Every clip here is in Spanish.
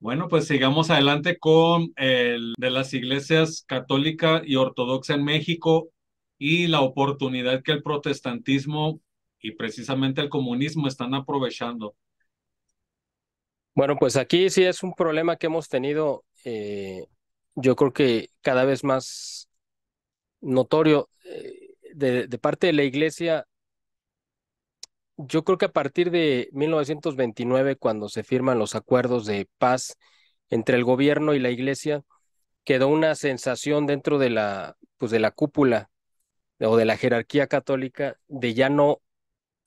Bueno, pues sigamos adelante con el de las iglesias católica y ortodoxa en México y la oportunidad que el protestantismo y precisamente el comunismo están aprovechando. Bueno, pues aquí sí es un problema que hemos tenido, eh, yo creo que cada vez más notorio eh, de, de parte de la iglesia yo creo que a partir de 1929, cuando se firman los acuerdos de paz entre el gobierno y la iglesia, quedó una sensación dentro de la, pues de la cúpula o de la jerarquía católica de ya no,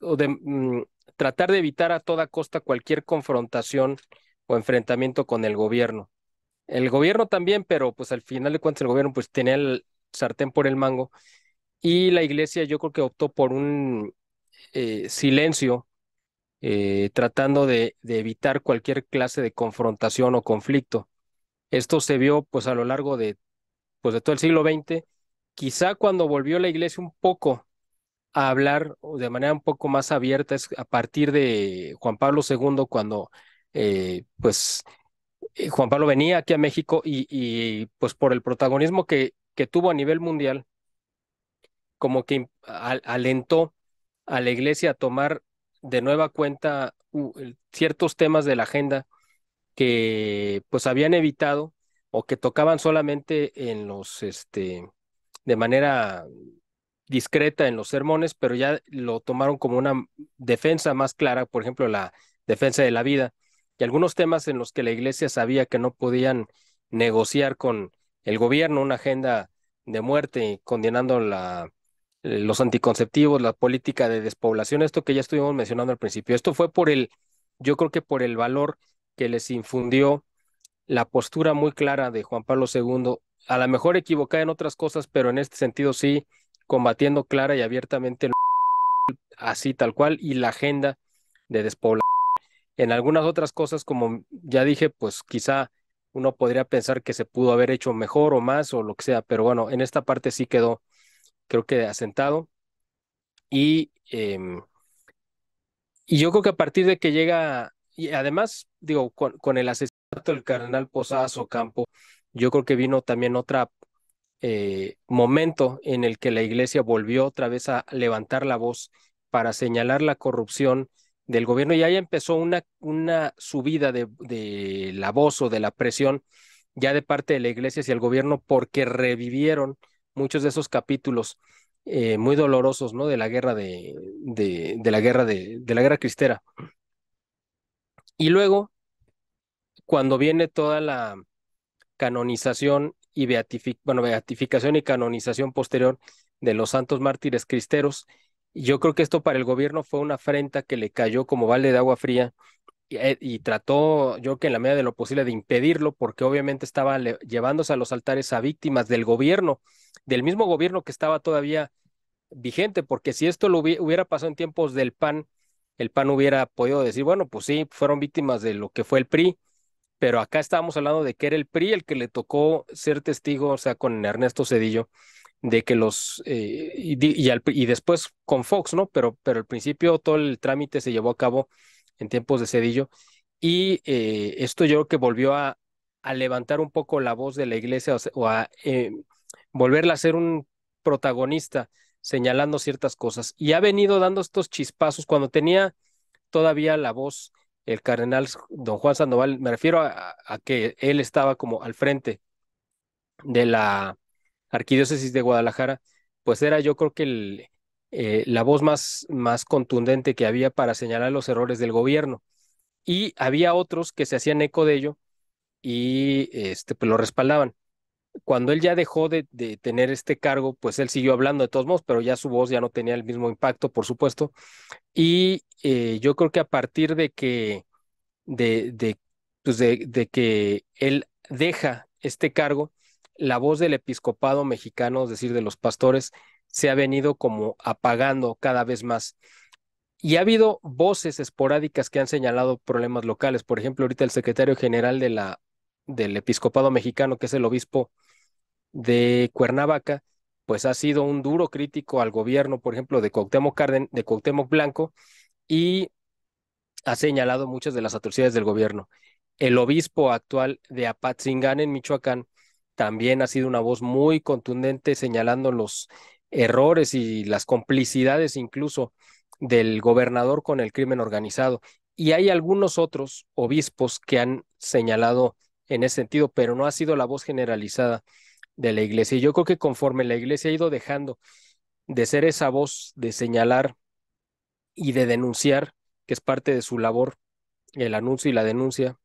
o de mm, tratar de evitar a toda costa cualquier confrontación o enfrentamiento con el gobierno. El gobierno también, pero pues al final de cuentas el gobierno pues tenía el sartén por el mango y la iglesia yo creo que optó por un eh, silencio, eh, tratando de, evitar cualquier clase de confrontación o conflicto. Esto se vio pues a lo largo de, pues, de todo el siglo XX, quizá cuando volvió la iglesia un poco a hablar de manera un poco más abierta es a partir de Juan Pablo II, cuando eh, pues Juan Pablo venía aquí a México y, pues por el protagonismo que, que, tuvo a nivel mundial, como que alentó a la iglesia a tomar de nueva cuenta ciertos temas de la agenda que pues habían evitado o que tocaban solamente en los este de manera discreta en los sermones, pero ya lo tomaron como una defensa más clara, por ejemplo, la defensa de la vida y algunos temas en los que la iglesia sabía que no podían negociar con el gobierno una agenda de muerte condenando la eh, los anticonceptivos, la política de despoblación, esto que ya estuvimos mencionando al principio. Esto fue por el, yo creo que por el valor que les infundió la postura muy clara de Juan Pablo II, a lo mejor equivocada en otras cosas, pero en este sentido sí, combatiendo clara y abiertamente así tal cual y la agenda de despoblación. En algunas otras cosas, como ya dije, pues quizá uno podría pensar que se pudo haber hecho mejor o más o lo que sea, pero bueno, en esta parte sí quedó creo que asentado. Em, y, yo creo que a partir de que llega, y además, digo, con, el asesinato del cardenal Posadas Ocampo, yo creo que vino también otro eh, momento en el que la iglesia volvió otra vez a levantar la voz para señalar la corrupción del gobierno y ahí empezó una, una subida de, de la voz o de la presión ya de parte de la iglesia hacia el gobierno porque revivieron muchos de esos capítulos eh, muy dolorosos, ¿no? De la guerra de, de, la guerra de, la guerra cristera. Y luego, cuando viene toda la canonización y bueno, beatificación y canonización posterior de los santos mártires cristeros, yo creo que esto para el gobierno fue una afrenta que le cayó como balde de agua fría y, eh, y, trató, yo creo que en la medida de lo posible, de impedirlo, porque obviamente estaba llevándose a los altares a víctimas del gobierno del mismo gobierno que estaba todavía vigente, porque si esto lo hubiera pasado en tiempos del PAN, el PAN hubiera podido decir, bueno, pues sí, fueron víctimas de lo que fue el PRI, pero acá estábamos hablando de que era el PRI el que le tocó ser testigo, o sea, con Ernesto Cedillo, de que los, eh, y, después con Fox, ¿no? Pero, pero al principio todo el trámite se llevó a cabo en tiempos de Cedillo y eh, esto yo creo que volvió a, a, levantar un poco la voz de la iglesia o, a... Eh, volverla a ser un protagonista señalando ciertas cosas. Y ha venido dando estos chispazos cuando tenía todavía la voz el cardenal don Juan Sandoval, me refiero a, que él estaba como al frente de la arquidiócesis de Guadalajara, pues era yo creo que eh, la voz más, más contundente que había para señalar los errores del gobierno. Y había otros que se hacían eco de ello y este, pues lo respaldaban cuando él ya dejó de, tener este cargo, pues él siguió hablando de todos modos, pero ya su voz ya no tenía el mismo impacto, por supuesto. Y eh, yo creo que a partir de que, de, de, pues de, que él deja este cargo, la voz del episcopado mexicano, es decir, de los pastores, se ha venido como apagando cada vez más. Y ha habido voces esporádicas que han señalado problemas locales. Por ejemplo, ahorita el secretario general de la del episcopado mexicano, que es el obispo de Cuernavaca, pues ha sido un duro crítico al gobierno, por ejemplo, de Cuauhtémoc, de Blanco, y ha señalado muchas de las atrocidades del gobierno. El obispo actual de Apatzingán en Michoacán también ha sido una voz muy contundente señalando los errores y las complicidades incluso del gobernador con el crimen organizado. Y hay algunos otros obispos que han señalado en ese sentido, pero no ha sido la voz generalizada de la iglesia. Y yo creo que conforme la iglesia ha ido dejando de ser esa voz de señalar y de denunciar, que es parte de su labor, el anuncio y la denuncia,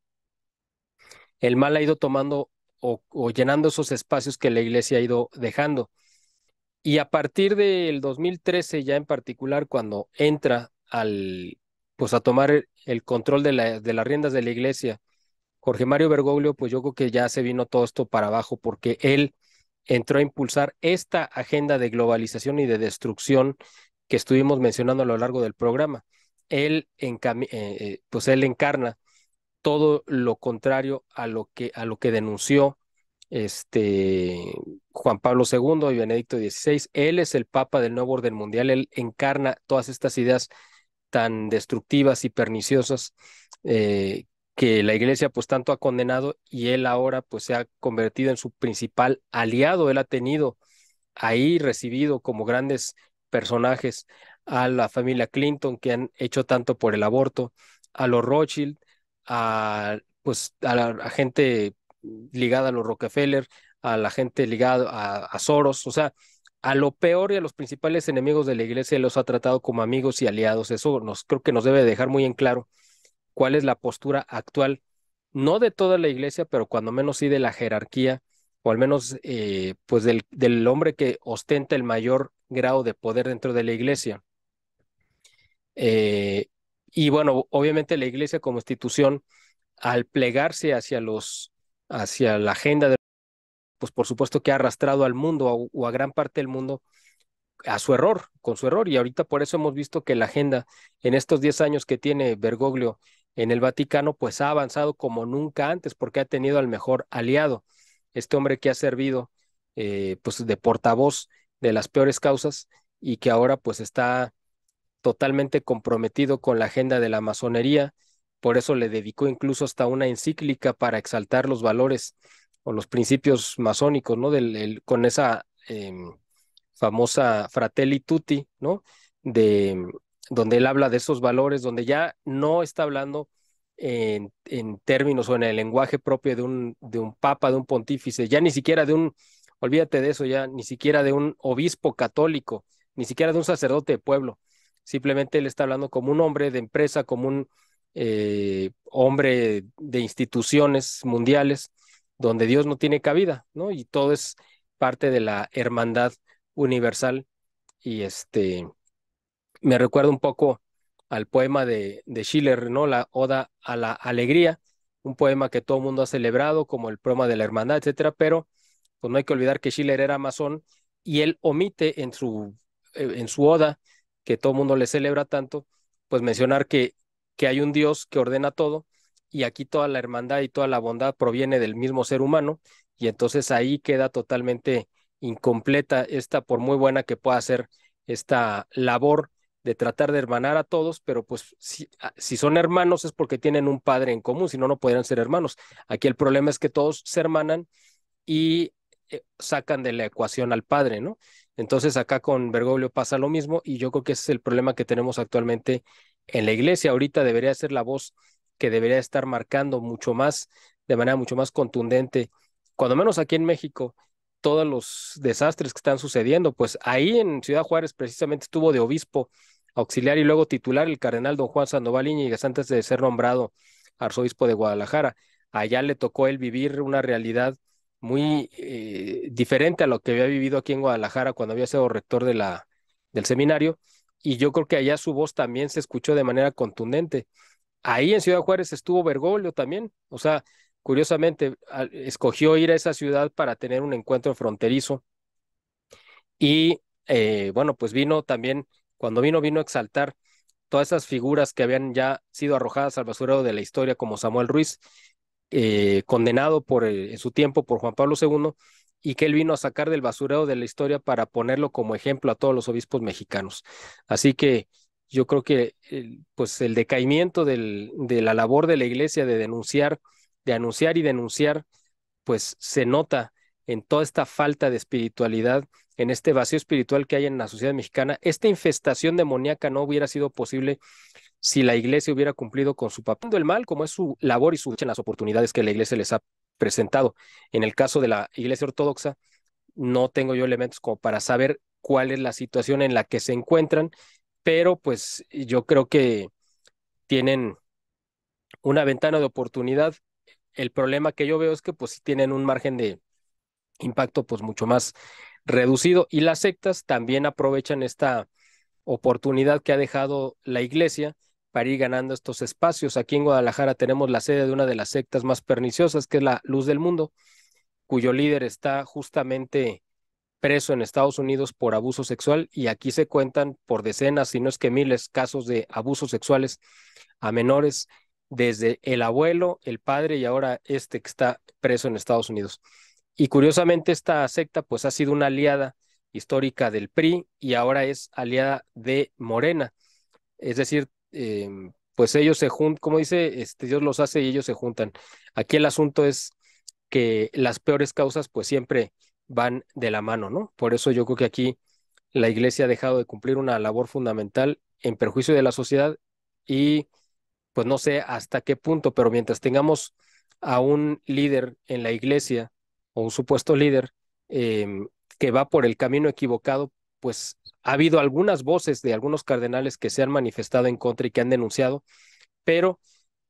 el mal ha ido tomando o, llenando esos espacios que la iglesia ha ido dejando. Y a partir del 2013, ya en particular, cuando entra al, pues a tomar el control de, de las riendas de la iglesia, Jorge Mario Bergoglio, pues yo creo que ya se vino todo esto para abajo porque él entró a impulsar esta agenda de globalización y de destrucción que estuvimos mencionando a lo largo del programa. Él, eh, eh, pues él encarna todo lo contrario a lo que, a lo que denunció este, Juan Pablo II y Benedicto XVI. Él es el Papa del nuevo orden mundial, él encarna todas estas ideas tan destructivas y perniciosas eh, que la iglesia pues tanto ha condenado y él ahora pues se ha convertido en su principal aliado, él ha tenido ahí recibido como grandes personajes a la familia Clinton que han hecho tanto por el aborto, a los Rothschild, a pues a la gente ligada a los Rockefeller, a la gente ligada a, a, Soros, o sea, a lo peor y a los principales enemigos de la iglesia los ha tratado como amigos y aliados. Eso nos creo que nos debe dejar muy en claro cuál es la postura actual, no de toda la iglesia, pero cuando menos sí de la jerarquía, o al menos eh, pues del, hombre que ostenta el mayor grado de poder dentro de la iglesia. Eh, y bueno, obviamente la iglesia como institución, al plegarse hacia los, hacia la agenda pues por supuesto que ha arrastrado al mundo o a gran parte del mundo a su error, con su error. Y ahorita por eso hemos visto que la agenda en estos 10 años que tiene Bergoglio en el Vaticano, pues ha avanzado como nunca antes porque ha tenido al mejor aliado, este hombre que ha servido eh, pues de portavoz de las peores causas y que ahora pues está totalmente comprometido con la agenda de la masonería, por eso le dedicó incluso hasta una encíclica para exaltar los valores o los principios masónicos, ¿no? con esa em, famosa Fratelli Tutti, ¿no? De, donde él habla de esos valores, donde ya no está hablando en, términos o en el lenguaje propio de un, de un papa, de un pontífice, ya ni siquiera de un, olvídate de eso, ya ni siquiera de un obispo católico, ni siquiera de un sacerdote de pueblo. Simplemente él está hablando como un hombre de empresa, como un eh, hombre de instituciones mundiales, donde Dios no tiene cabida, ¿no? Y todo es parte de la hermandad universal y este me recuerda un poco al poema de, Schiller, ¿no? La Oda a la Alegría, un poema que todo el mundo ha celebrado, como el poema de la hermandad, etcétera, pero pues no hay que olvidar que Schiller era masón y él omite en su, eh, en su Oda, que todo el mundo le celebra tanto, pues mencionar que, que hay un Dios que ordena todo y aquí toda la hermandad y toda la bondad proviene del mismo ser humano y entonces ahí queda totalmente incompleta esta, por muy buena que pueda ser esta labor de tratar de hermanar a todos, pero pues si, ah, si, son hermanos es porque tienen un padre en común, si no, no podrían ser hermanos. Aquí el problema es que todos se hermanan y eh, sacan de la ecuación al padre, ¿no? Entonces acá con Bergoglio pasa lo mismo y yo creo que ese es el problema que tenemos actualmente en la iglesia. Ahorita debería ser la voz que debería estar marcando mucho más, de manera mucho más contundente, cuando menos aquí en México, todos los desastres que están sucediendo. Pues ahí en Ciudad Juárez precisamente estuvo de obispo auxiliar y luego titular el cardenal don Juan Sandoval Iñigas, antes de ser nombrado arzobispo de Guadalajara. Allá le tocó él vivir una realidad muy eh, diferente a lo que había vivido aquí en Guadalajara cuando había sido rector de la, del seminario y yo creo que allá su voz también se escuchó de manera contundente. Ahí en Ciudad Juárez estuvo Bergoglio también, o sea, curiosamente escogió ir a esa ciudad para tener un encuentro fronterizo y eh, bueno, pues vino también cuando vino, vino a exaltar todas esas figuras que habían ya sido arrojadas al basurero de la historia, como Samuel Ruiz, eh, condenado por eh, en su tiempo por Juan Pablo II, y que él vino a sacar del basurero de la historia para ponerlo como ejemplo a todos los obispos mexicanos. Así que yo creo que pues el decaimiento de la labor de la iglesia de denunciar, de anunciar y denunciar, pues se nota en toda esta falta de espiritualidad en este vacío espiritual que hay en la sociedad mexicana, esta infestación demoníaca no hubiera sido posible si la iglesia hubiera cumplido con su papel el mal, como es su labor y su en las oportunidades que la iglesia les ha presentado. En el caso de la iglesia ortodoxa, no tengo yo elementos como para saber cuál es la situación en la que se encuentran, pero pues yo creo que tienen una ventana de oportunidad. El problema que yo veo es que pues tienen un margen de impacto pues mucho más reducido y las sectas también aprovechan esta oportunidad que ha dejado la iglesia para ir ganando estos espacios. Aquí en Guadalajara tenemos la sede de una de las sectas más perniciosas, que es la Luz del Mundo, cuyo líder está justamente preso en Estados Unidos por abuso sexual y aquí se cuentan por decenas, si no es que miles, casos de abusos sexuales a menores desde el abuelo, el padre y ahora este que está preso en Estados Unidos. Y curiosamente esta secta pues ha sido una aliada histórica del PRI y ahora es aliada de Morena. Es decir, em, pues ellos se juntan, como dice, este, Dios los hace y ellos se juntan. Aquí el asunto es que las peores causas pues siempre van de la mano, ¿no? Por eso yo creo que aquí la iglesia ha dejado de cumplir una labor fundamental en perjuicio de la sociedad y pues no sé hasta qué punto, pero mientras tengamos a un líder en la iglesia o un supuesto líder em, que va por el camino equivocado, pues ha habido algunas voces de algunos cardenales que se han manifestado en contra y que han denunciado, pero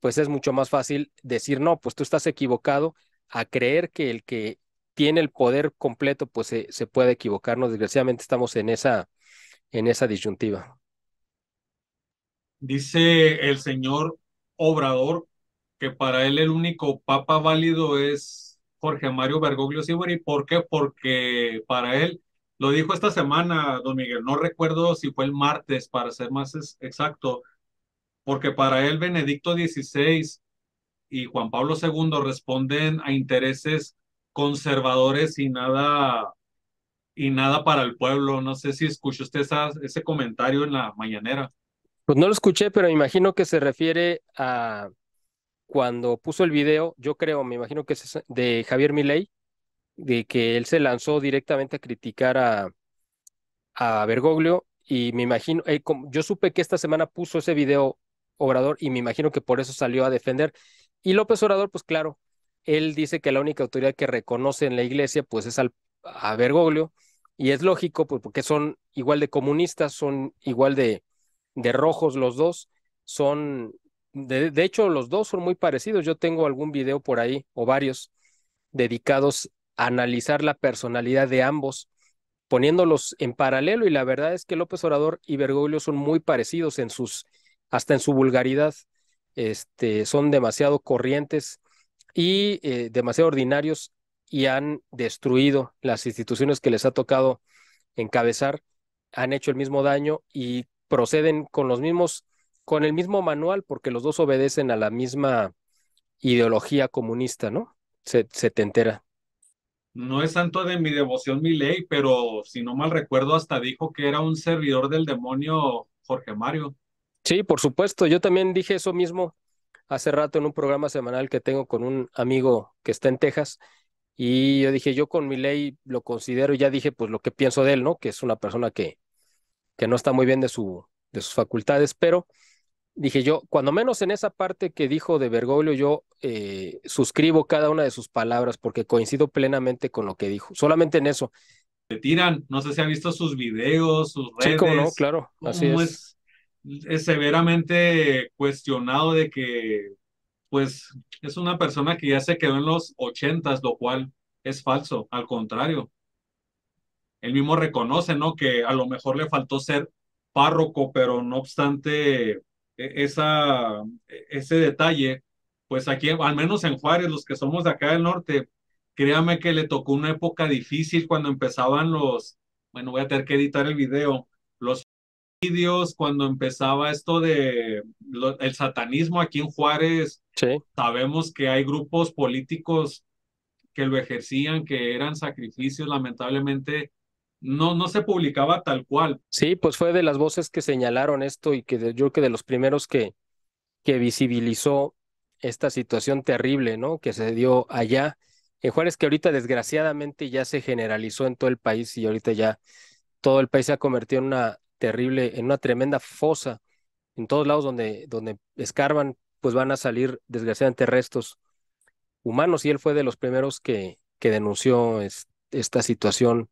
pues es mucho más fácil decir, no, pues tú estás equivocado a creer que el que tiene el poder completo, pues se, se puede equivocarnos. Desgraciadamente estamos en esa, en esa disyuntiva. Dice el señor Obrador que para él el único papa válido es Jorge Mario Bergoglio Sibori. ¿Por qué? Porque para él, lo dijo esta semana, don Miguel, no recuerdo si fue el martes, para ser más exacto, porque para él Benedicto XVI y Juan Pablo II responden a intereses conservadores y nada y nada para el pueblo. No sé si escuchó usted ese comentario en la mañanera. Pues no lo escuché, pero imagino que se refiere a cuando puso el video, yo creo, me imagino que es de Javier Milei, de que él se lanzó directamente a criticar a, a Bergoglio y me imagino, eh, yo supe que esta semana puso ese video Obrador y me imagino que por eso salió a defender. Y López Obrador, pues claro, él dice que la única autoridad que reconoce en la iglesia pues es al, a Bergoglio y es lógico pues, porque son igual de comunistas, son igual de, de rojos los dos, son de, hecho, los dos son muy parecidos. Yo tengo algún video por ahí, o varios, dedicados a analizar la personalidad de ambos, poniéndolos en paralelo. Y la verdad es que López Orador y Bergoglio son muy parecidos en sus, hasta en su vulgaridad. Este, son demasiado corrientes y eh, demasiado ordinarios y han destruido las instituciones que les ha tocado encabezar, han hecho el mismo daño y proceden con los mismos con el mismo manual, porque los dos obedecen a la misma ideología comunista, ¿no? Se, te entera. No es santo de mi devoción mi ley, pero si no mal recuerdo, hasta dijo que era un servidor del demonio Jorge Mario. Sí, por supuesto, yo también dije eso mismo hace rato en un programa semanal que tengo con un amigo que está en Texas. Y yo dije, yo con mi ley lo considero, y ya dije, pues lo que pienso de él, ¿no? Que es una persona que, que no está muy bien de, su, de sus facultades, pero dije yo, cuando menos en esa parte que dijo de Bergoglio, yo eh, suscribo cada una de sus palabras porque coincido plenamente con lo que dijo, solamente en eso. Te tiran, no sé si han visto sus videos, sus redes. Sí, no, claro, así es. es. es. severamente cuestionado de que, pues, es una persona que ya se quedó en los ochentas, lo cual es falso, al contrario. Él mismo reconoce, ¿no? Que a lo mejor le faltó ser párroco, pero no obstante, e, esa, e, ese detalle, pues aquí, al menos en Juárez, los que somos de acá del norte, créame que le tocó una época difícil cuando empezaban los, bueno, voy a tener que editar el video, los vídeos, cuando empezaba esto de el satanismo aquí en Juárez, sabemos que hay grupos políticos que lo ejercían, que eran sacrificios, lamentablemente, no, no se publicaba tal cual. Sí, pues fue de las voces que señalaron esto y que yo creo que de los primeros que, que visibilizó esta situación terrible, ¿no? Que se dio allá en Juárez, que ahorita desgraciadamente ya se generalizó en todo el país y ahorita ya todo el país se ha convertido en una terrible, en una tremenda fosa. En todos lados donde, donde escarban, pues van a salir desgraciadamente restos humanos y él fue de los primeros que, que denunció esta situación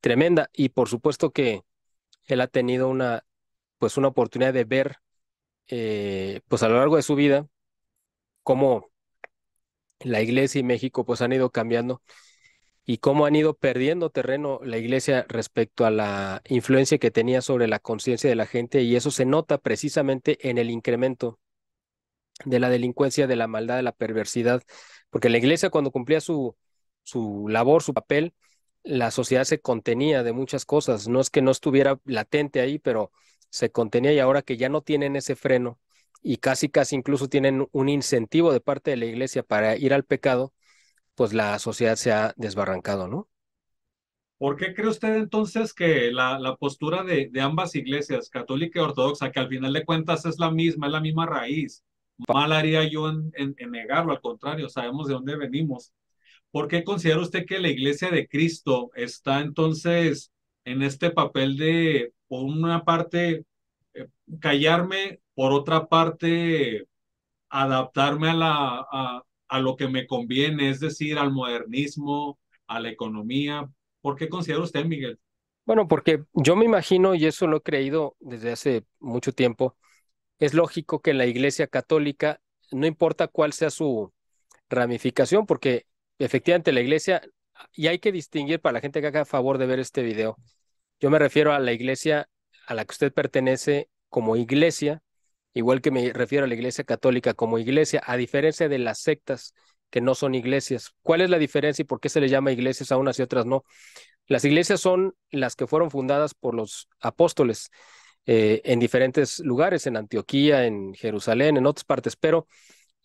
tremenda. Y por supuesto que él ha tenido una, pues una oportunidad de ver, eh, pues a lo largo de su vida, cómo la iglesia y México pues han ido cambiando y cómo han ido perdiendo terreno la iglesia respecto a la influencia que tenía sobre la conciencia de la gente y eso se nota precisamente en el incremento de la delincuencia, de la maldad, de la perversidad, porque la iglesia cuando cumplía su, su labor, su papel, la sociedad se contenía de muchas cosas. No es que no estuviera latente ahí, pero se contenía y ahora que ya no tienen ese freno y casi, casi incluso tienen un incentivo de parte de la iglesia para ir al pecado, pues la sociedad se ha desbarrancado, ¿no? ¿Por qué cree usted entonces que la, la postura de, ambas iglesias, católica y ortodoxa, que al final de cuentas es la misma, es la misma raíz, mal haría yo en negarlo, al contrario, sabemos de dónde venimos, ¿por qué considera usted que la iglesia de Cristo está entonces en este papel de, por una parte, eh, callarme, por otra parte, adaptarme a, la, a, a lo que me conviene, es decir, al modernismo, a la economía? ¿Por qué considera usted, Miguel? Bueno, porque yo me imagino, y eso lo he creído desde hace mucho tiempo, es lógico que la Iglesia Católica, no importa cuál sea su ramificación, porque efectivamente la iglesia, y hay que distinguir para la gente que haga favor de ver este video, yo me refiero a la iglesia a la que usted pertenece como iglesia, igual que me refiero a la iglesia católica como iglesia, a diferencia de las sectas que no son iglesias. ¿Cuál es la diferencia y por qué se le llama iglesias a unas y otras no? Las iglesias son las que fueron fundadas por los apóstoles eh, en diferentes lugares, en Antioquía, en Jerusalén, en otras partes, pero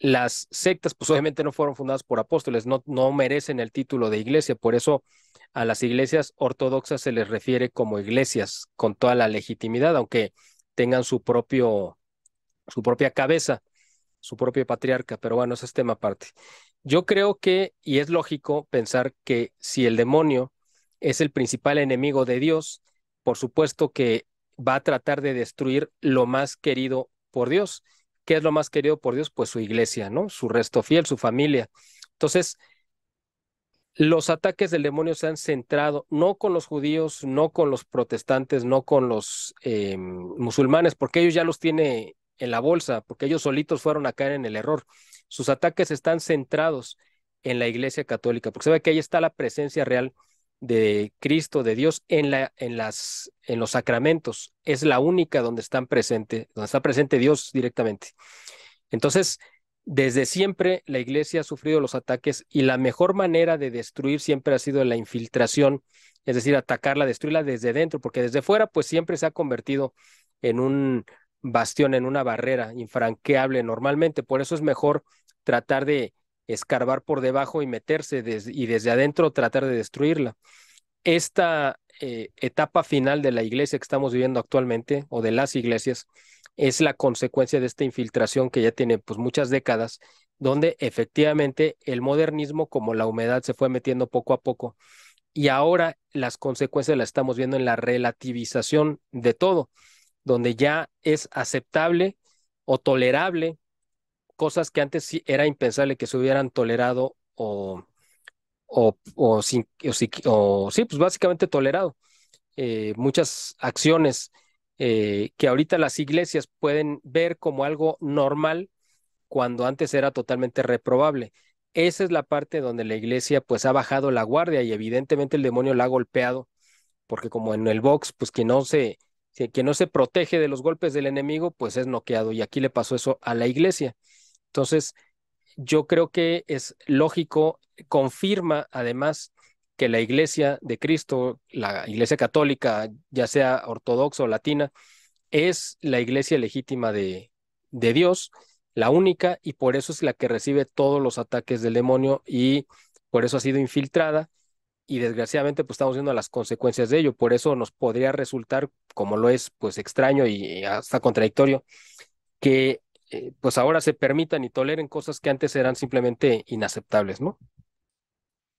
las sectas, pues obviamente no fueron fundadas por apóstoles, no, merecen el título de iglesia, por eso a las iglesias ortodoxas se les refiere como iglesias con toda la legitimidad, aunque tengan su propio, su propia cabeza, su propio patriarca, pero bueno, ese es tema aparte. Yo creo que, y es lógico pensar que si el demonio es el principal enemigo de Dios, por supuesto que va a tratar de destruir lo más querido por Dios. ¿qué es lo más querido por Dios? Pues su iglesia, ¿no? Su resto fiel, su familia. Entonces, los ataques del demonio se han centrado no con los judíos, no con los protestantes, no con los eh, musulmanes, porque ellos ya los tiene en la bolsa, porque ellos solitos fueron a caer en el error. Sus ataques están centrados en la Iglesia Católica, porque se ve que ahí está la presencia real de Cristo, de Dios, en, la, en, las, en los sacramentos. Es la única donde, están presente, donde está presente Dios directamente. Entonces, desde siempre la iglesia ha sufrido los ataques y la mejor manera de destruir siempre ha sido la infiltración, es decir, atacarla, destruirla desde dentro, porque desde fuera pues siempre se ha convertido en un bastión, en una barrera infranqueable normalmente. Por eso es mejor tratar de escarbar por debajo y meterse y desde adentro tratar de destruirla. Esta eh, etapa final de la iglesia que estamos viviendo actualmente o de las iglesias es la consecuencia de esta infiltración que ya tiene pues muchas décadas donde efectivamente el modernismo como la humedad se fue metiendo poco a poco y ahora las consecuencias las estamos viendo en la relativización de todo, donde ya es aceptable o tolerable cosas que antes era impensable que se hubieran tolerado o, o, o, o sí, pues básicamente tolerado. Eh, muchas acciones eh, que ahorita las iglesias pueden ver como algo normal cuando antes era totalmente reprobable. Esa es la parte donde la iglesia pues ha bajado la guardia y evidentemente el demonio la ha golpeado, porque como en el box, pues que no se, que no se protege de los golpes del enemigo, pues es noqueado. Y aquí le pasó eso a la iglesia. Entonces, yo creo que es lógico, confirma además que la iglesia de Cristo, la iglesia católica, ya sea ortodoxa o latina, es la iglesia legítima de, de Dios, la única, y por eso es la que recibe todos los ataques del demonio y por eso ha sido infiltrada. Y desgraciadamente, pues estamos viendo las consecuencias de ello. Por eso nos podría resultar, como lo es, pues extraño y hasta contradictorio, que eh, pues ahora se permitan y toleren cosas que antes eran simplemente inaceptables, ¿no?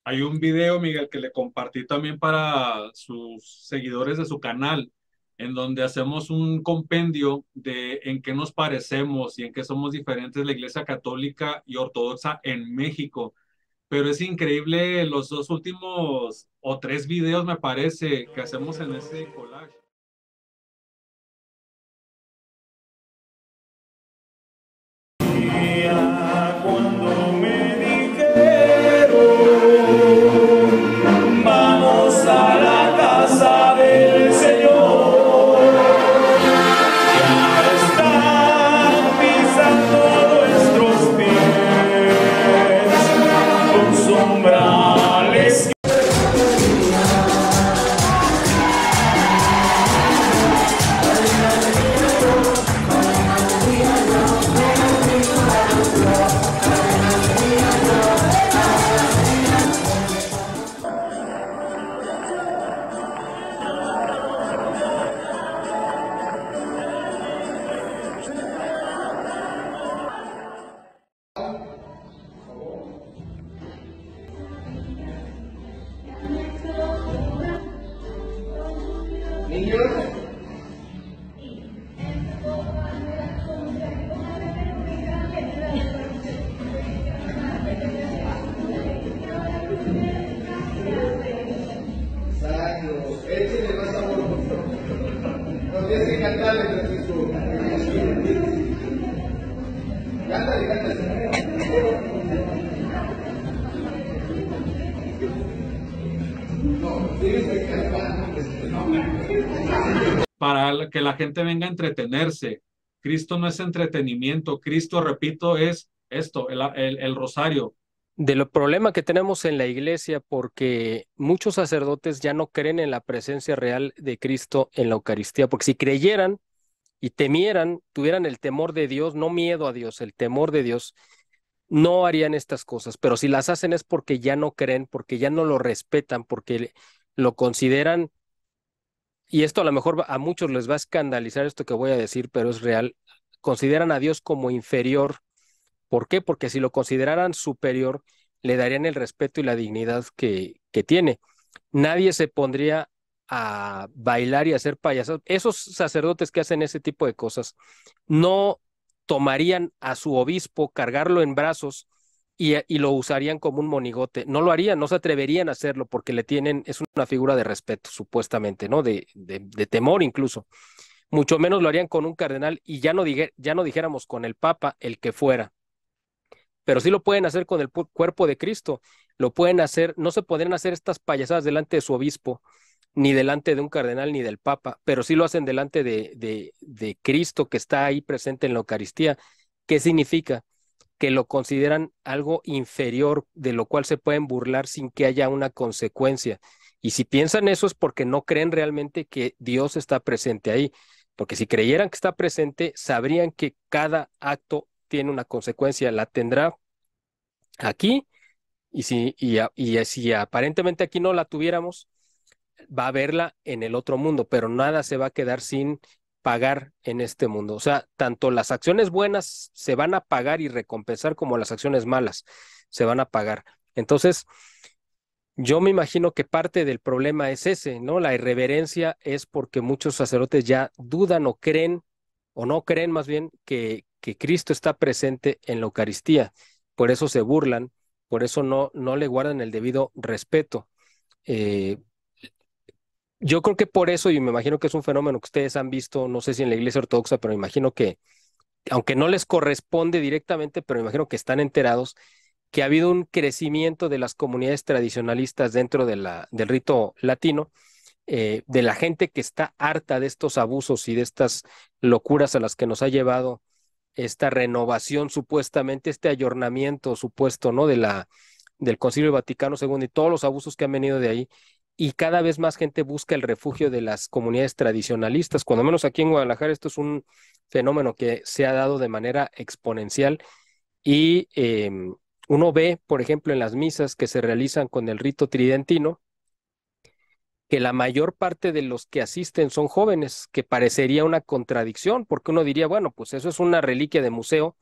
Hay un video, Miguel, que le compartí también para sus seguidores de su canal, en donde hacemos un compendio de en qué nos parecemos y en qué somos diferentes la Iglesia Católica y Ortodoxa en México. Pero es increíble los dos últimos o tres videos, me parece, que hacemos en ese collage. que la gente venga a entretenerse. Cristo no es entretenimiento, Cristo, repito, es esto, el, el, rosario, de los problemas que tenemos en la iglesia porque muchos sacerdotes ya no creen en la presencia real de Cristo en la Eucaristía, porque si creyeran y temieran, tuvieran el temor de Dios, no miedo a Dios, el temor de Dios, no harían estas cosas, pero si las hacen es porque ya no creen, porque ya no lo respetan, porque lo consideran y esto a lo mejor a muchos les va a escandalizar esto que voy a decir, pero es real, consideran a Dios como inferior. ¿Por qué? Porque si lo consideraran superior, le darían el respeto y la dignidad que, que tiene. Nadie se pondría a bailar y a hacer payasos. Esos sacerdotes que hacen ese tipo de cosas no tomarían a su obispo, cargarlo en brazos eh, y, lo usarían como un monigote. No lo harían, no se atreverían a hacerlo porque le tienen, es una figura de respeto, supuestamente, ¿no? De, de, temor incluso. Mucho menos lo harían con un cardenal y ya no, dije, ya no dijéramos con el Papa, el que fuera. Pero sí lo pueden hacer con el cuerpo de Cristo, lo pueden hacer, no se podrían hacer estas payasadas delante de su obispo, ni delante de un cardenal, ni del Papa, pero sí lo hacen delante de, de, de Cristo que está ahí presente en la Eucaristía. ¿Qué significa? que lo consideran algo inferior, de lo cual se pueden burlar sin que haya una consecuencia. Y si piensan eso es porque no creen realmente que Dios está presente ahí, porque si creyeran que está presente, sabrían que cada acto tiene una consecuencia, la tendrá aquí, y si, y, y si aparentemente aquí no la tuviéramos, va a verla en el otro mundo, pero nada se va a quedar sin pagar en este mundo. O sea, tanto las acciones buenas se van a pagar y recompensar como las acciones malas se van a pagar. Entonces, yo me imagino que parte del problema es ese, ¿no? La irreverencia es porque muchos sacerdotes ya dudan o creen, o no creen más bien, que, que Cristo está presente en la Eucaristía. Por eso se burlan, por eso no, no le guardan el debido respeto. Eh, yo creo que por eso, y me imagino que es un fenómeno que ustedes han visto, no sé si en la iglesia ortodoxa, pero me imagino que, aunque no les corresponde directamente, pero me imagino que están enterados, que ha habido un crecimiento de las comunidades tradicionalistas dentro del rito latino, eh, de la gente que está harta de estos abusos y de estas locuras a las que nos ha llevado esta renovación supuestamente, este ayornamiento supuesto, ¿no? De la, del Concilio Vaticano II y todos los abusos que han venido de ahí y cada vez más gente busca el refugio de las comunidades tradicionalistas. Cuando menos aquí en Guadalajara, esto es un fenómeno que se ha dado de manera exponencial y em, uno ve, por ejemplo, en las misas que se realizan con el rito tridentino, que la mayor parte de los que asisten son jóvenes, que parecería una contradicción, porque uno diría, bueno, pues eso es una reliquia de museo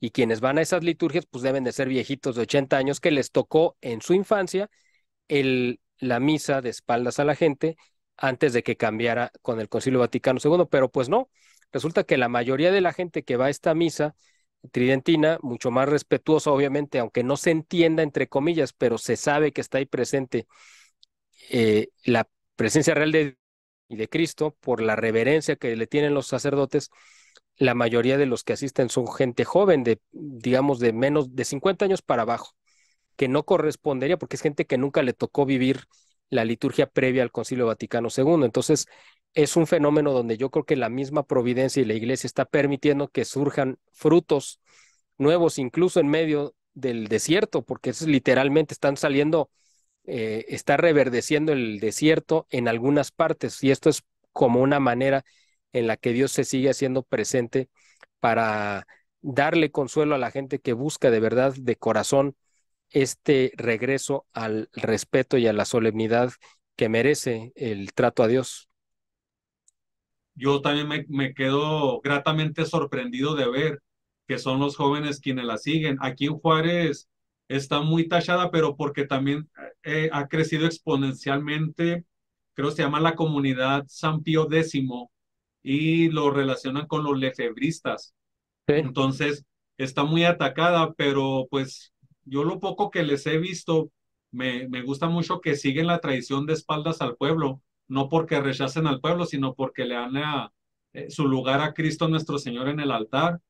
y quienes van a esas liturgias pues deben de ser viejitos de 80 años que les tocó en su infancia el la misa de espaldas a la gente antes de que cambiara con el Concilio Vaticano II, pero pues no, resulta que la mayoría de la gente que va a esta misa tridentina, mucho más respetuosa obviamente, aunque no se entienda entre comillas, pero se sabe que está ahí presente eh, la presencia real de, y de Cristo por la reverencia que le tienen los sacerdotes, la mayoría de los que asisten son gente joven, de, digamos, de menos de 50 años para abajo que no correspondería, porque es gente que nunca le tocó vivir la liturgia previa al Concilio Vaticano II. Entonces, es un fenómeno donde yo creo que la misma providencia y la iglesia está permitiendo que surjan frutos nuevos, incluso en medio del desierto, porque es, literalmente están saliendo, eh, está reverdeciendo el desierto en algunas partes, y esto es como una manera en la que Dios se sigue haciendo presente para darle consuelo a la gente que busca de verdad, de corazón, este regreso al respeto y a la solemnidad que merece el trato a Dios. Yo también me, quedo gratamente sorprendido de ver que son los jóvenes quienes la siguen. Aquí en Juárez está muy tachada, pero porque también eh, ha crecido exponencialmente, creo que se llama la comunidad San Pío X, y lo relacionan con los lefebristas. Entonces, está muy atacada, pero pues yo lo poco que les he visto, me, me gusta mucho que siguen la tradición de espaldas al pueblo, no porque rechacen al pueblo, sino porque le dan eh, su lugar a Cristo nuestro Señor en el altar.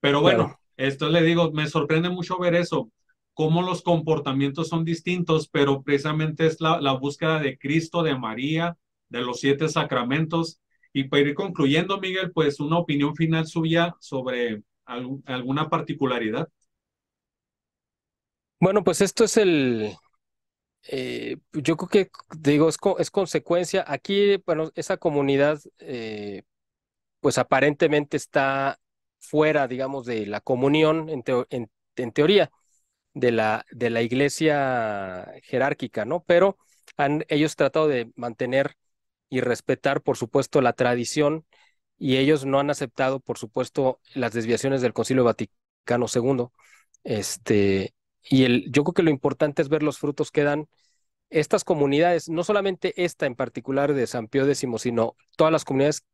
Pero bueno, esto le digo, me sorprende mucho ver eso, cómo los comportamientos son distintos, pero precisamente es la, búsqueda de Cristo, de María, de los siete sacramentos. Y para ir concluyendo, Miguel, pues una opinión final suya sobre alguna particularidad. Bueno, pues esto es el, eh, yo creo que, digo, es, consecuencia. Aquí, bueno, esa comunidad, eh, pues aparentemente está fuera, digamos, de la comunión, en, teoría, de la, de la iglesia jerárquica, ¿no? Pero han ellos tratado de mantener y respetar, por supuesto, la tradición y ellos no han aceptado, por supuesto, las desviaciones del Concilio Vaticano II. Este, y el, yo creo que lo importante es ver los frutos que dan estas comunidades, no solamente esta en particular de San Pío X, sino todas las comunidades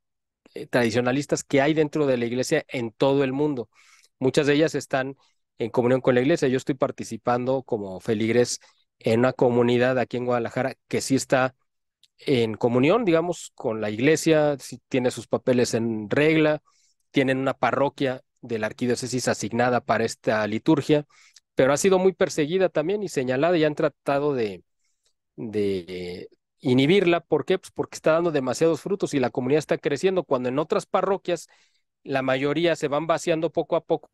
eh, tradicionalistas que hay dentro de la iglesia en todo el mundo. Muchas de ellas están en comunión con la iglesia. Yo estoy participando como feligres en una comunidad aquí en Guadalajara que sí está en comunión, digamos, con la iglesia, tiene sus papeles en regla, tienen una parroquia de la arquidiócesis asignada para esta liturgia, pero ha sido muy perseguida también y señalada y han tratado de, de inhibirla. ¿Por qué? Pues porque está dando demasiados frutos y la comunidad está creciendo, cuando en otras parroquias la mayoría se van vaciando poco a poco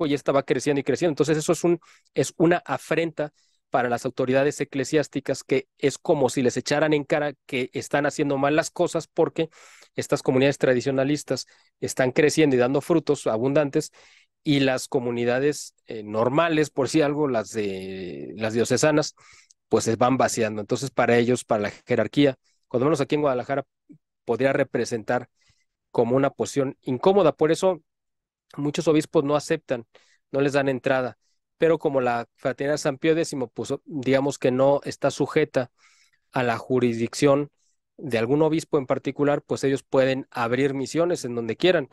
y estaba va creciendo y creciendo. Entonces eso es, un, es una afrenta para las autoridades eclesiásticas que es como si les echaran en cara que están haciendo mal las cosas porque estas comunidades tradicionalistas están creciendo y dando frutos abundantes y las comunidades eh, normales, por si algo, las de las diocesanas, pues se van vaciando. Entonces, para ellos, para la jerarquía, cuando menos aquí en Guadalajara, podría representar como una posición incómoda. Por eso, muchos obispos no aceptan, no les dan entrada. Pero como la fraternidad San Pío X, pues, digamos que no está sujeta a la jurisdicción de algún obispo en particular, pues ellos pueden abrir misiones en donde quieran.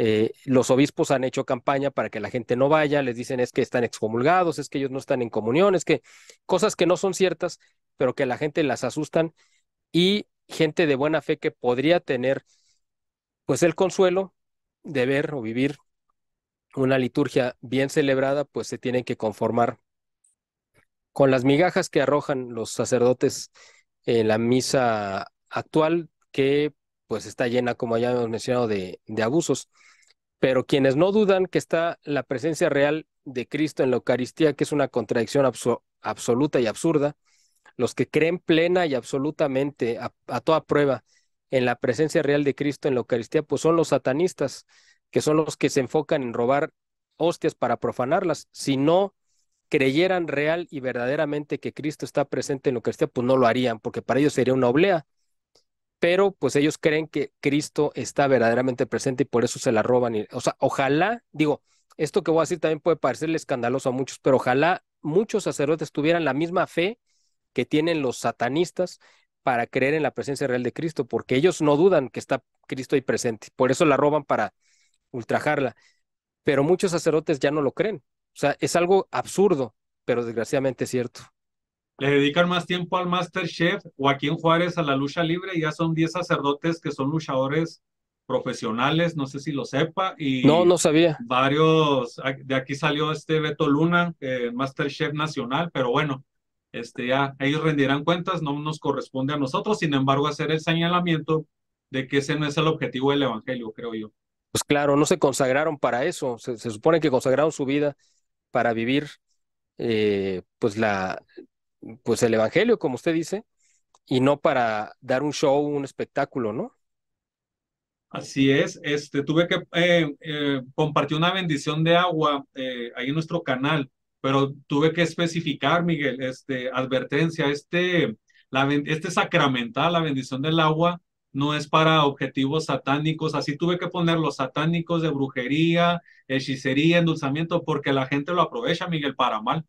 Eh, los obispos han hecho campaña para que la gente no vaya, les dicen es que están excomulgados, es que ellos no están en comunión, es que cosas que no son ciertas, pero que la gente las asustan y gente de buena fe que podría tener pues el consuelo de ver o vivir una liturgia bien celebrada, pues se tienen que conformar con las migajas que arrojan los sacerdotes en la misa actual, que pues está llena, como ya hemos mencionado, de, de abusos. Pero quienes no dudan que está la presencia real de Cristo en la Eucaristía, que es una contradicción absoluta y absurda, los que creen plena y absolutamente a, a, toda prueba en la presencia real de Cristo en la Eucaristía, pues son los satanistas, que son los que se enfocan en robar hostias para profanarlas. Si no creyeran real y verdaderamente que Cristo está presente en la Eucaristía, pues no lo harían, porque para ellos sería una oblea pero pues ellos creen que Cristo está verdaderamente presente y por eso se la roban. o sea, ojalá, digo, esto que voy a decir también puede parecerle escandaloso a muchos, pero ojalá muchos sacerdotes tuvieran la misma fe que tienen los satanistas para creer en la presencia real de Cristo, porque ellos no dudan que está Cristo ahí presente, por eso la roban para ultrajarla, pero muchos sacerdotes ya no lo creen. O sea, es algo absurdo, pero desgraciadamente es cierto le dedican más tiempo al Masterchef Joaquín Juárez a la lucha libre. Ya son 10 sacerdotes que son luchadores profesionales, no sé si lo sepa. Y no, no sabía. Varios, ah, de aquí salió este Beto Luna, Master eh, Masterchef Nacional, pero bueno, este ya ellos rendirán cuentas, no nos corresponde a nosotros, sin embargo, hacer el señalamiento de que ese no es el objetivo del Evangelio, creo yo. Pues claro, no se consagraron para eso, se, supone que consagraron su vida para vivir eh, pues la, pues el Evangelio, como usted dice, y no para dar un show, un espectáculo, ¿no? Así es, este, tuve que eh, eh, compartir una bendición de agua eh, ahí en nuestro canal, pero tuve que especificar, Miguel, este, advertencia, este, la, este sacramental, la bendición del agua, no es para objetivos satánicos, así tuve que poner los satánicos de brujería, hechicería, endulzamiento, porque la gente lo aprovecha, Miguel, para mal.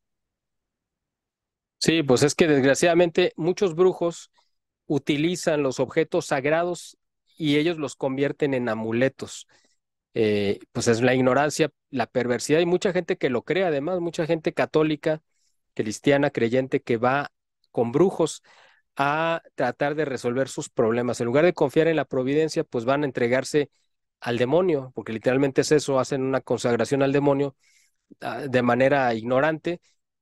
Sí, pues es que desgraciadamente muchos brujos utilizan los objetos sagrados y ellos los convierten en amuletos. Eh, pues es la ignorancia, la perversidad y mucha gente que lo cree, además, mucha gente católica, cristiana, creyente que va con brujos a tratar de resolver sus problemas. En lugar de confiar en la providencia, pues van a entregarse al demonio, porque literalmente es eso, hacen una consagración al demonio ah, de manera ignorante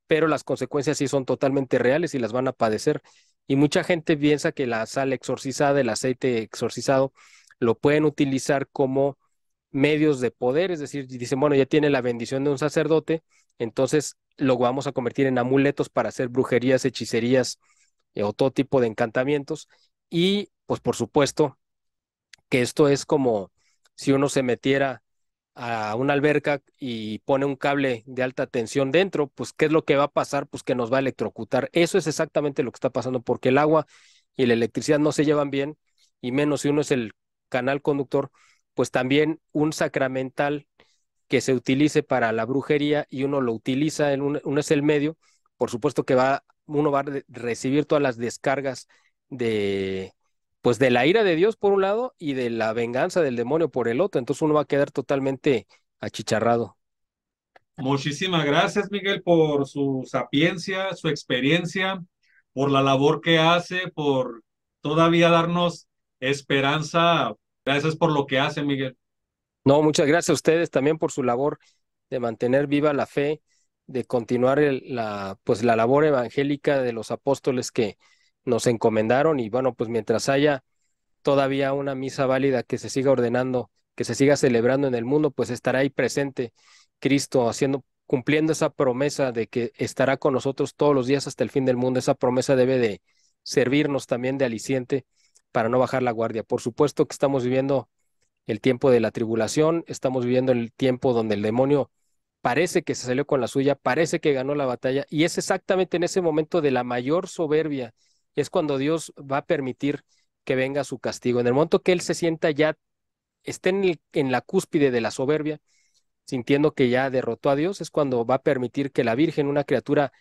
pero las consecuencias sí son totalmente reales y las van a padecer. Y mucha gente piensa que la sal exorcizada, el aceite exorcizado, lo pueden utilizar como medios de poder, es decir, dicen, bueno, ya tiene la bendición de un sacerdote, entonces lo vamos a convertir en amuletos para hacer brujerías, hechicerías eh, o todo tipo de encantamientos. Y pues por supuesto que esto es como si uno se metiera a una alberca y pone un cable de alta tensión dentro, pues ¿qué es lo que va a pasar? Pues que nos va a electrocutar. Eso es exactamente lo que está pasando porque el agua y la electricidad no se llevan bien y menos si uno es el canal conductor, pues también un sacramental que se utilice para la brujería y uno lo utiliza, en uno es el medio, por supuesto que va, uno va a recibir todas las descargas de, pues de la ira de Dios por un lado y de la venganza del demonio por el otro. Entonces uno va a quedar totalmente achicharrado. Muchísimas gracias, Miguel, por su sapiencia, su experiencia, por la labor que hace, por todavía darnos esperanza. Gracias por lo que hace, Miguel. No, muchas gracias a ustedes también por su labor de mantener viva la fe, de continuar la, pues, la labor evangélica de los apóstoles que, nos encomendaron y bueno, pues mientras haya todavía una misa válida que se siga ordenando, que se siga celebrando en el mundo, pues estará ahí presente Cristo haciendo cumpliendo esa promesa de que estará con nosotros todos los días hasta el fin del mundo. Esa promesa debe de servirnos también de aliciente para no bajar la guardia. Por supuesto que estamos viviendo el tiempo de la tribulación, estamos viviendo el tiempo donde el demonio parece que se salió con la suya, parece que ganó la batalla y es exactamente en ese momento de la mayor soberbia es cuando Dios va a permitir que venga su castigo. En el momento que él se sienta ya, esté en, la cúspide de la soberbia, sintiendo que ya derrotó a Dios, es cuando va a permitir que la Virgen, una criatura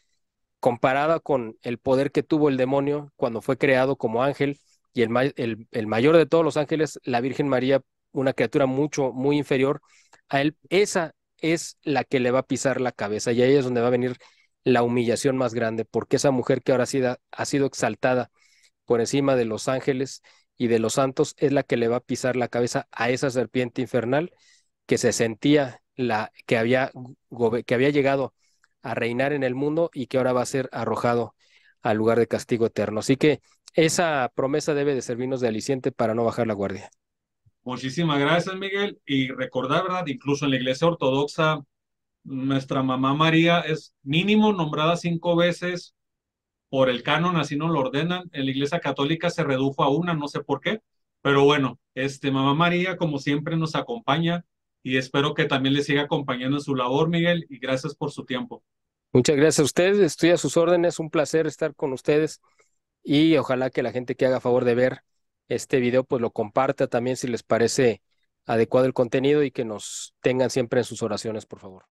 comparada con el poder que tuvo el demonio cuando fue creado como ángel y el, el, mayor de todos los ángeles, la Virgen María, una criatura mucho, muy inferior a él, esa es la que le va a pisar la cabeza y ahí es donde va a venir la humillación más grande, porque esa mujer que ahora ha sido exaltada por encima de los ángeles y de los santos es la que le va a pisar la cabeza a esa serpiente infernal que se sentía la que había, que había llegado a reinar en el mundo y que ahora va a ser arrojado al lugar de castigo eterno. Así que esa promesa debe de servirnos de aliciente para no bajar la guardia. Muchísimas gracias, Miguel. Y recordar, ¿verdad? Incluso en la iglesia ortodoxa nuestra mamá María es mínimo nombrada cinco veces por el canon, así no lo ordenan. En la Iglesia Católica se redujo a una, no sé por qué, pero bueno, este mamá María como siempre nos acompaña y espero que también le siga acompañando en su labor, Miguel, y gracias por su tiempo. Muchas gracias a ustedes, estoy a sus órdenes, un placer estar con ustedes y ojalá que la gente que haga favor de ver este video pues lo comparta también si les parece adecuado el contenido y que nos tengan siempre en sus oraciones, por favor.